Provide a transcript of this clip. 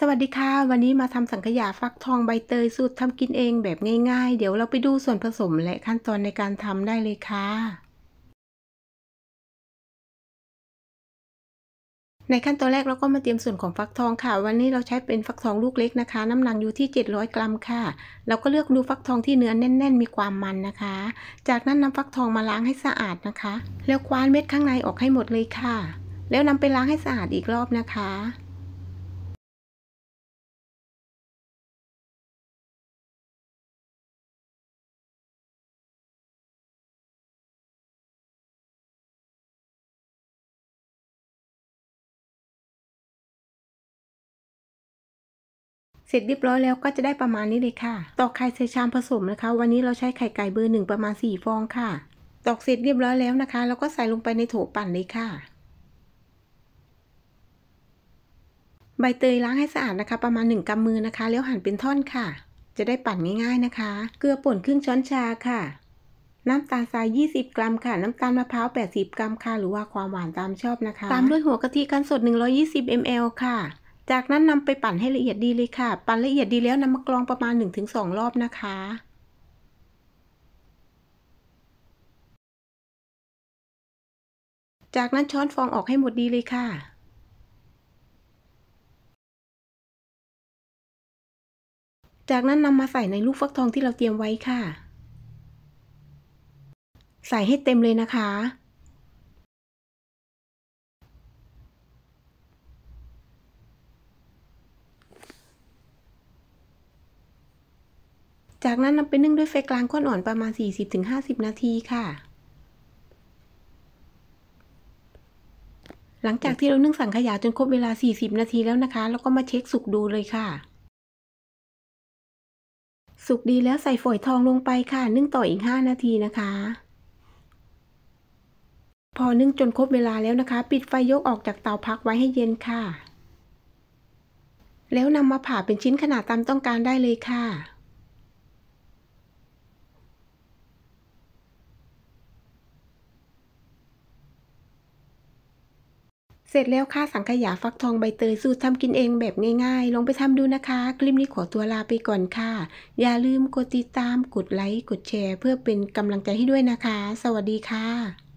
สวัสดีค่ะวันนี้มาทำสังขยาฟักทองใบเตยสูตรทำกินเองแบบง่ายๆ เดี๋ยวเราไปดูส่วนผสมและขั้นตอนในการทำได้เลยค่ะ ในขั้นตอนแรกเราก็มาเตรียมส่วนของฟักทองค่ะ วันนี้เราใช้เป็นฟักทองลูกเล็กนะคะน้ำหนักอยู่ที่700กรัมค่ะ เราก็เลือกดูฟักทองที่เนื้อแน่น ๆ มีความมันนะคะ จากนั้นนำฟักทองมาล้างให้สะอาดนะคะแล้วคว้านเม็ดข้างในออกให้หมดเลยค่ะ แล้วนำไปล้างให้สะอาดอีกรอบนะคะเสร็จเรียบร้อยแล้วก็จะได้ประมาณนี้เลยค่ะตอกไข่ใส่ชามผสมนะคะ วันนี้เราใช้ไข่ไก่เบอร์หนึ่งประมาณ4ฟองค่ะตอกเสร็จเรียบร้อยแล้วนะคะเราก็ใส่ลงไปในโถปั่นเลยค่ะ ใบเตยล้างให้สะอาดนะคะ ประมาณ 1กำมือนะคะ แล้วหั่นเป็นท่อนค่ะ จะได้ปั่นง่ายๆนะคะเกลือป่นครึ่งช้อนชาค่ะ น้ำตาลทราย 20 กรัมค่ะ น้ำตาลมะพร้าว80กรัมค่ะหรือว่าความหวานตามชอบนะคะ ตามด้วยหัวกะทิกันสด 120 ml ค่ะจากนั้นนำไปปั่นให้ละเอียดดีเลยค่ะ ปั่นละเอียดดีแล้วนำมากรองประมาณ 1-2 รอบนะคะ จากนั้นช้อนฟองออกให้หมดดีเลยค่ะ จากนั้นนำมาใส่ในลูกฟักทองที่เราเตรียมไว้ค่ะ ใส่ให้เต็มเลยนะคะจากนั้นนำไปนึ่งด้วยไฟกลางก้อนอ่อนประมาณ 40-50 นาทีค่ะ หลังจากที่เรานึ่งสังขยาจนครบเวลา 40 นาทีแล้วนะคะแล้วก็มาเช็คสุกดูเลยค่ะ สุกดีแล้วใส่ฝอยทองลงไปค่ะนึ่งต่ออีก 5 นาทีนะคะ พอนึ่งจนครบเวลาแล้วนะคะ ปิดไฟยกออกจากเตาพักไว้ให้เย็นค่ะ แล้วนำมาผ่าเป็นชิ้นขนาดตามต้องการได้เลยค่ะเสร็จแล้วค่ะสังขยาฟักทองใบเตยสูตรทำกินเองแบบง่ายๆ ลองไปทำดูนะคะ คลิปนี้ขอตัวลาไปก่อนค่ะ อย่าลืมกดติดตาม กดไลค์ กดแชร์ เพื่อเป็นกำลังใจให้ด้วยนะคะ สวัสดีค่ะ